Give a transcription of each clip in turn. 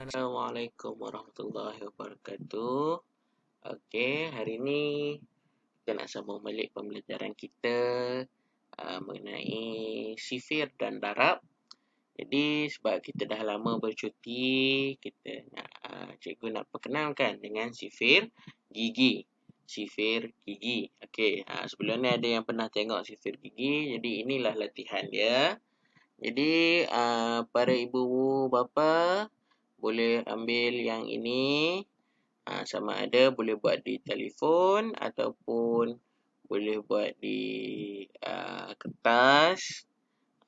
Assalamualaikum warahmatullahi wabarakatuh. Okey, hari ini kita nak sambung balik pembelajaran kita uh, mengenai sifir dan darab. Jadi sebab kita dah lama bercuti, kita nak uh, cikgu nak perkenalkan dengan sifir gigi. Sifir gigi. Okey, ha, sebelum ni ada yang pernah tengok sifir gigi. Jadi inilah latihan dia. Jadi uh, para ibu bapa boleh ambil yang ini ha, sama ada boleh buat di telefon ataupun boleh buat di uh, kertas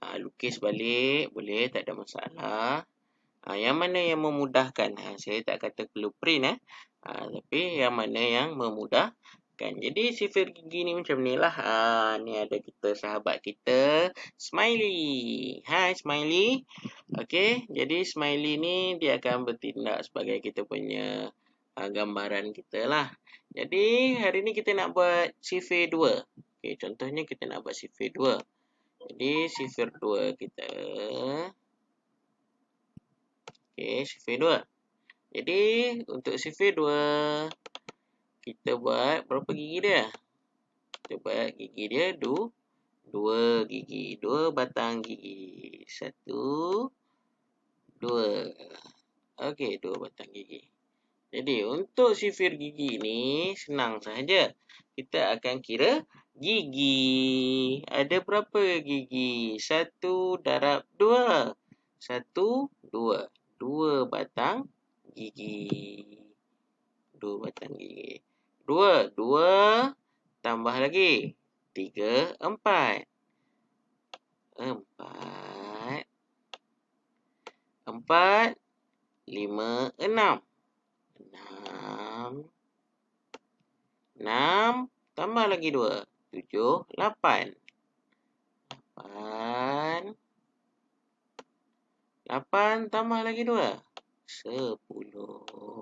ha, lukis balik boleh tak ada masalah ha, yang mana yang memudahkan ha, saya tak kata blueprint eh ha, tapi yang mana yang memudah Kan? Jadi sifat gigi ni macam ni lah. Ha, ni ada kita sahabat kita. Smiley. Hai Smiley. Okay. Jadi Smiley ni dia akan bertindak sebagai kita punya ha, gambaran kita lah. Jadi hari ni kita nak buat sifat dua. Okay, contohnya kita nak buat sifat dua. Jadi sifir dua kita Okey sifir dua. Jadi untuk dua kita buat berapa gigi dia? Kita buat gigi dia du, dua gigi. Dua batang gigi. Satu, dua. Okey, dua batang gigi. Jadi, untuk sifir gigi ni senang sahaja. Kita akan kira gigi. Ada berapa gigi? Satu darab dua. Satu, dua. Dua batang gigi satu batang gigi. Dua, dua, tambah lagi. Tiga, empat. Empat. Empat, lima, enam. Enam. Enam, tambah lagi dua. Tujuh, lapan. Lapan. Lapan, tambah lagi dua. Sepuluh.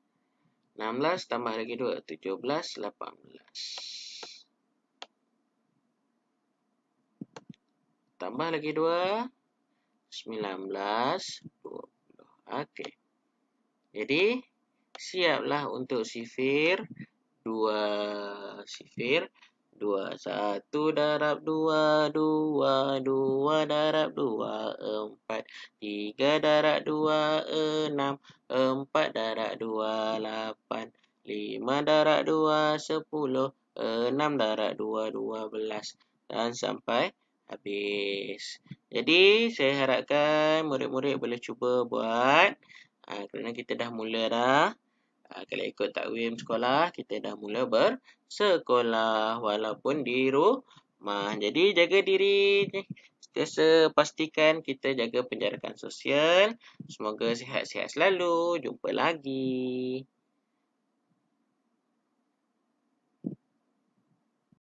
16 tambah lagi 2. 17, 18. Tambah lagi 2. 19, 20. Okey. Jadi, siaplah untuk sifir. 2 sifir dua Satu darab dua Dua dua darab dua Empat Tiga darab dua Enam Empat darab dua Lapan Lima darab dua Sepuluh Enam darab dua Dua belas Dan sampai habis Jadi saya harapkan murid-murid boleh cuba buat ha, Kerana kita dah mula dah Ha, kalau ikut takwim sekolah, kita dah mula bersekolah walaupun di rumah. Jadi, jaga diri. Setiasa pastikan kita jaga penjarakan sosial. Semoga sihat-sihat selalu. Jumpa lagi.